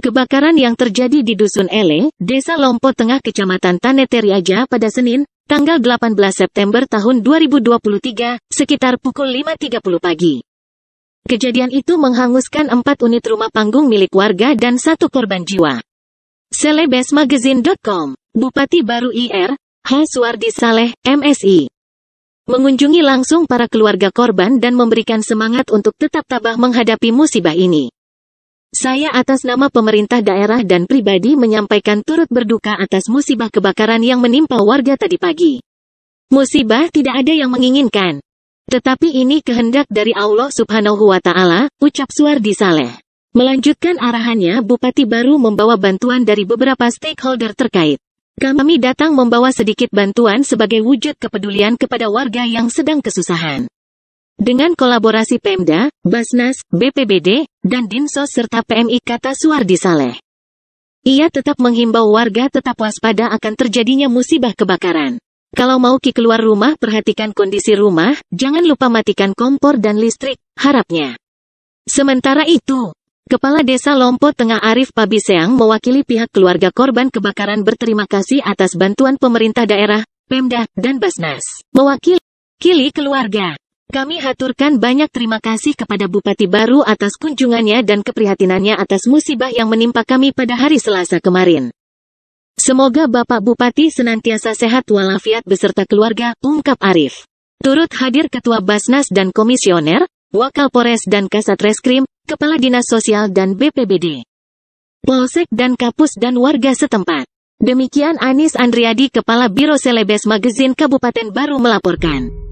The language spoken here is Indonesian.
Kebakaran yang terjadi di Dusun Ele, Desa Lompo Tengah Kecamatan Taneteriaja pada Senin, tanggal 18 September tahun 2023, sekitar pukul 5.30 pagi. Kejadian itu menghanguskan empat unit rumah panggung milik warga dan satu korban jiwa. Selebesmagazine.com, Bupati baru IR, H. Suwardi Saleh, MSI. Mengunjungi langsung para keluarga korban dan memberikan semangat untuk tetap tabah menghadapi musibah ini. Saya atas nama pemerintah daerah dan pribadi menyampaikan turut berduka atas musibah kebakaran yang menimpa warga tadi pagi. Musibah tidak ada yang menginginkan. Tetapi ini kehendak dari Allah subhanahu wa ta'ala, ucap Suardi Saleh. Melanjutkan arahannya, Bupati baru membawa bantuan dari beberapa stakeholder terkait. Kami datang membawa sedikit bantuan sebagai wujud kepedulian kepada warga yang sedang kesusahan. Dengan kolaborasi Pemda, Basnas, BPBD, dan Dinsos serta PMI kata Suardi Saleh. Ia tetap menghimbau warga tetap waspada akan terjadinya musibah kebakaran. Kalau mau Ki keluar rumah, perhatikan kondisi rumah, jangan lupa matikan kompor dan listrik, harapnya. Sementara itu, Kepala Desa Lompo Tengah Arif Pabiseang mewakili pihak keluarga korban kebakaran berterima kasih atas bantuan pemerintah daerah, Pemda, dan Basnas. Mewakili keluarga. Kami haturkan banyak terima kasih kepada Bupati baru atas kunjungannya dan keprihatinannya atas musibah yang menimpa kami pada hari Selasa kemarin. Semoga Bapak Bupati senantiasa sehat walafiat beserta keluarga, ungkap Arif. Turut hadir Ketua Basnas dan Komisioner, Wakal Polres dan Kasat Reskrim, Kepala Dinas Sosial dan BPBD. Polsek dan Kapus dan warga setempat. Demikian Anis Andriadi Kepala Biro Selebes Magazine Kabupaten Baru melaporkan.